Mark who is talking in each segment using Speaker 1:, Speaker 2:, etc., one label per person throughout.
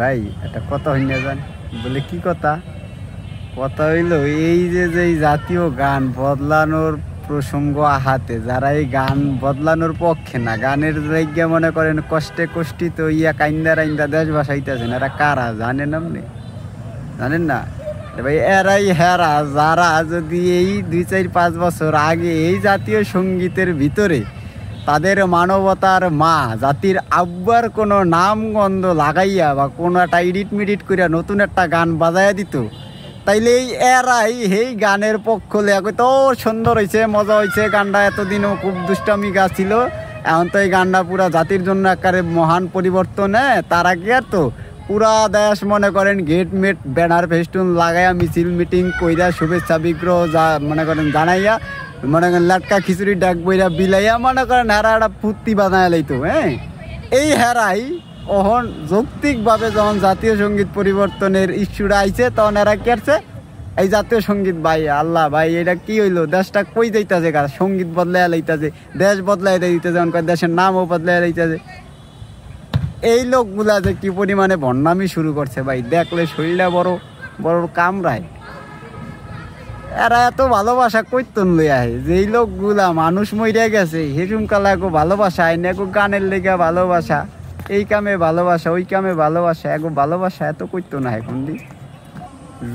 Speaker 1: ভাই একটা কথা হইনা যান বলে কি কথা কথা হইল এই যে যে জাতীয় গান বদলানোর প্রসঙ্গ আহাতে যারা এই গান বদলানোর পক্ষে না গানের জায়গা মনে করেন কষ্টে তো ইয়া কাইন্দা রাইন্দা দেশ ভাসাইতেছেন এরা কারা জানেন আপনি জানেন না ভাই এরাই হেরা যারা যদি এই দুই চার পাঁচ বছর আগে এই জাতীয় সঙ্গীতের ভিতরে তাদের মানবতার মা জাতির আব্বার কোনো নাম গন্ধ লাগাইয়া বা কোনো একটা ইডিট মিডিট করিয়া নতুন একটা গান বাজাইয়া দিত তাইলে এই এরাই সেই গানের পক্ষ লেয়া কইতো সুন্দর হয়েছে মজা হয়েছে গানটা এতদিনও খুব দুষ্টামি গা ছিল এখন তো এই গানটা পুরা জাতির জন্য একারে মহান হ্যাঁ তার আগে আর তো পুরা দেশ মনে করেন গেট মেট ব্যানার ফেস্টুন লাগাইয়া মিছিল মিটিং কইরা শুভেচ্ছা বিগ্রহ যা মনে করেন জানাইয়া মনে করেন লাটকা খিচুড়ি ডাক বইরা বিলাইয়া মনে করেন হেরা একটা ফুর্তি বানায় লাইতো হ্যাঁ এই হেরাই অহন যৌক্তিকভাবে যখন জাতীয় সঙ্গীত পরিবর্তনের ইস্যুটা আইছে তখন এরা কেটছে এই জাতীয় সঙ্গীত ভাই আল্লাহ ভাই এটা কি হইলো দেশটা কই যাইতাছে গা সঙ্গীত বদলায় লইতাছে দেশ বদলায় দিতেছে অনেক দেশের নামও বদলায় লইতাছে এই লোকগুলা যে কি পরিমাণে বন্যামি শুরু করছে ভাই দেখলে শরীরটা বড় বড় কামড়ায় এরা এত ভালোবাসা কইতন লইয়া যেই লোকগুলা মানুষ মরিয়া গেছে কালা একো ভালোবাসা আইনে একো গানের লেগে ভালোবাসা এই কামে ভালোবাসা ওই কামে ভালোবাসা একো ভালোবাসা এত কইতো না এখন দি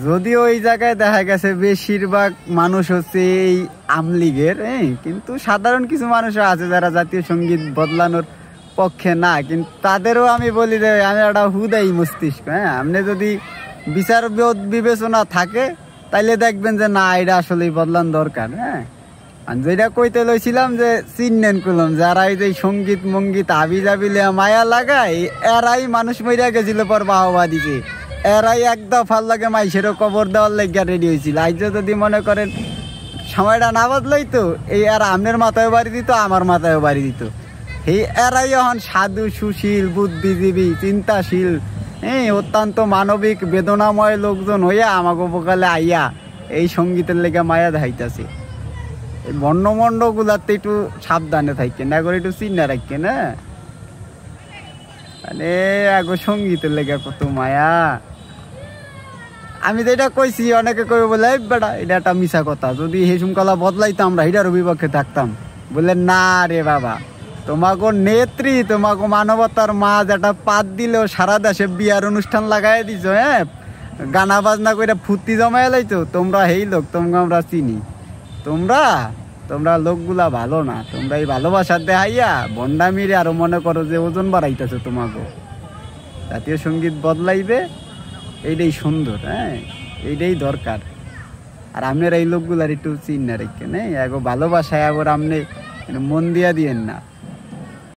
Speaker 1: যদি ওই জায়গায় দেখা গেছে বেশিরভাগ মানুষ হচ্ছে এই আমলিগের হ্যাঁ কিন্তু সাধারণ কিছু মানুষও আছে যারা জাতীয় সঙ্গীত বদলানোর পক্ষে না কিন্তু তাদেরও আমি বলি যে আমি একটা হুদাই মস্তিষ্ক হ্যাঁ আপনি যদি বিচার বিবেচনা থাকে তাইলে দেখবেন যে না এটা আসলে বদলান দরকার হ্যাঁ আমি যেটা কইতে লইছিলাম যে চিনেন কুলম যারা যে সঙ্গীত মঙ্গিত আবি জাবিলে মায়া লাগায় এরাই মানুষ মরিয়া গেছিল পর বাহবা দিকে এরাই একদম ভাল লাগে মাইসেরও কবর দেওয়ার লেগে রেডি হয়েছিল আজ যদি মনে করেন সময়টা না বদলাই তো এই আর আমনের মাথায় বাড়ি দিত আমার মাথায় বাড়ি দিত এই এরাই এখন সাধু সুশীল বুদ্ধিজীবী চিন্তাশীল এই অত্যন্ত মানবিক বেদনাময় লোকজন হইয়া আমাকে উপকালে আইয়া এই সঙ্গীতের লেগে মায়া ধাইতাছে এই গুলাতে একটু সাবধানে থাকে না করে একটু চিন্তা রাখে না হ্যাঁ? মানে আগো সঙ্গীতের লেগে কত মায়া আমি তো এটা কইছি অনেকে কই বলে বেটা এটা একটা মিশা কথা যদি হেসুমকলা বদলাইতো আমরা হিডারও বিপক্ষে থাকতাম বললেন না রে বাবা তোমাকে নেত্রী তোমাকে মানবতার মাঝ একটা পাত দিলেও সারা দেশে বিয়ার অনুষ্ঠান লাগাই দিছ হ্যাঁ গানা বাজনা করে ফুর্তি জমাই লাইছো তোমরা হেই লোক তোমরা আমরা চিনি তোমরা তোমরা লোকগুলা ভালো না তোমরা এই ভালোবাসা দেখাইয়া বন্ডা মিরে আরো মনে করো যে ওজন বাড়াইতেছ তোমাকে জাতীয় সঙ্গীত বদলাইবে এইটাই সুন্দর হ্যাঁ এইটাই দরকার আর আপনার এই লোকগুলার একটু চিন্না রেখে নেই এগো ভালোবাসায় আবার আপনি মন দিয়া দিয়েন না